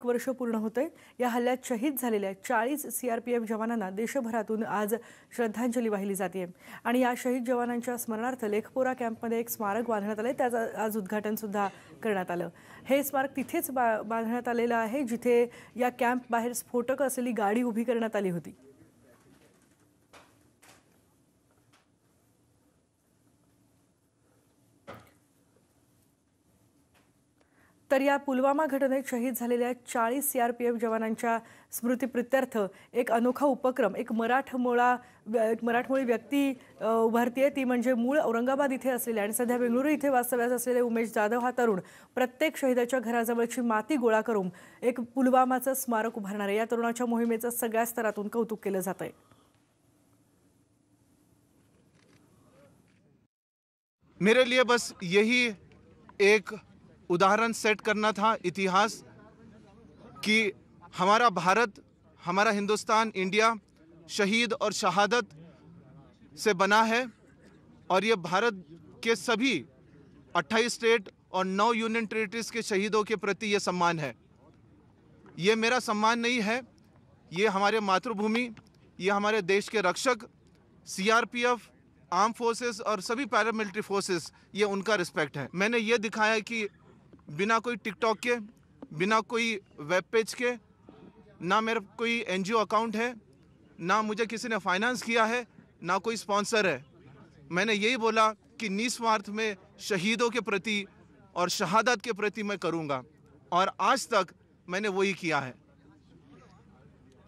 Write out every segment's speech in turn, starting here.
एक वर्ष पूर्ण आहे या हल्ल्यात शहीद झालेल्या चाळीस सीआरपीएफ जवानांना देशभरातून आज श्रद्धांजली वाहिली जाते आणि या शहीद जवानांच्या स्मरणार्थ लेखपोरा कॅम्पमध्ये एक स्मारक बांधण्यात आले त्याचं आज उद्घाटन सुद्धा करण्यात आलं हे स्मारक तिथेच बा बांधण्यात आलेलं आहे जिथे या कॅम्प बाहेर स्फोटकं असलेली गाडी उभी करण्यात आली होती तर या पुलवामा घटनेत शहीद झालेल्या चाळीस सीआरपीएफ जवानांच्या स्मृतीप्रित्यर्थ एक अनोखा उपक्रम एक मराठमोळा एक मराठमोळी व्यक्ती आहे ती म्हणजे मूळ औरंगाबाद इथे असलेल्या आणि सध्या बेंगळुरू इथे वास्तव्यास असलेले उमेश जाधव हा तरुण प्रत्येक शहीदाच्या घराजवळची माती गोळा करून एक पुलवामाचं स्मारक उभारणार आहे या तरुणाच्या मोहिमेचं सगळ्या स्तरातून कौतुक केलं जात आहे मेरे लिए बस यही एक उदाहरण सेट करना था इतिहास कि हमारा भारत हमारा हिंदुस्तान इंडिया शहीद और शहादत से बना है और ये भारत के सभी 28 स्टेट और 9 यूनियन टेरिटरीज के शहीदों के प्रति ये सम्मान है ये मेरा सम्मान नहीं है ये हमारे मातृभूमि ये हमारे देश के रक्षक सीआरपीएफ आर्म फोर्सेस और सभी पैरामिलिट्री फोर्सेस ये उनका रिस्पेक्ट है मैंने ये दिखाया कि बिना कोई टिकटॉक के बिना कोई वेब पेज के ना मेरा कोई एनजीओ अकाउंट है ना मुझे किसी ने फाइनेंस किया है ना कोई स्पॉन्सर है मैंने यही बोला कि निस्वार्थ में शहीदों के प्रति और शहादत के प्रति मैं करूँगा और आज तक मैंने वही किया है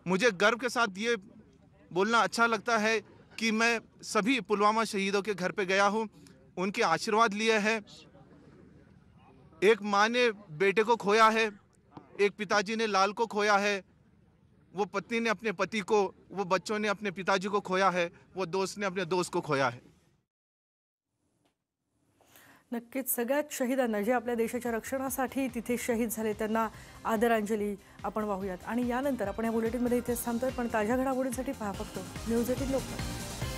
मुझे गर्व के साथ ये बोलना अच्छा लगता है कि मैं सभी पुलवामा शहीदों के घर पे गया हूँ उनके आशीर्वाद लिए हैं एक माँ ने बेटे को खोया है एक पिताजी ने लाल को खोया है वो पत्नी ने अपने पति को वो बच्चों ने अपने पिताजी को खोया है वो दोस्त ने अपने दोस्त को खोया है नक्की सगत शहीद जे अपने देशा रक्षण तिथे शहीद आदरांजलि त्यांना आदरांजली आपण वाहूयात आणि यानंतर आपण या बुलेटिनमध्ये इथेच थांबतोय पहा फो न्यूज एटीन लोकमत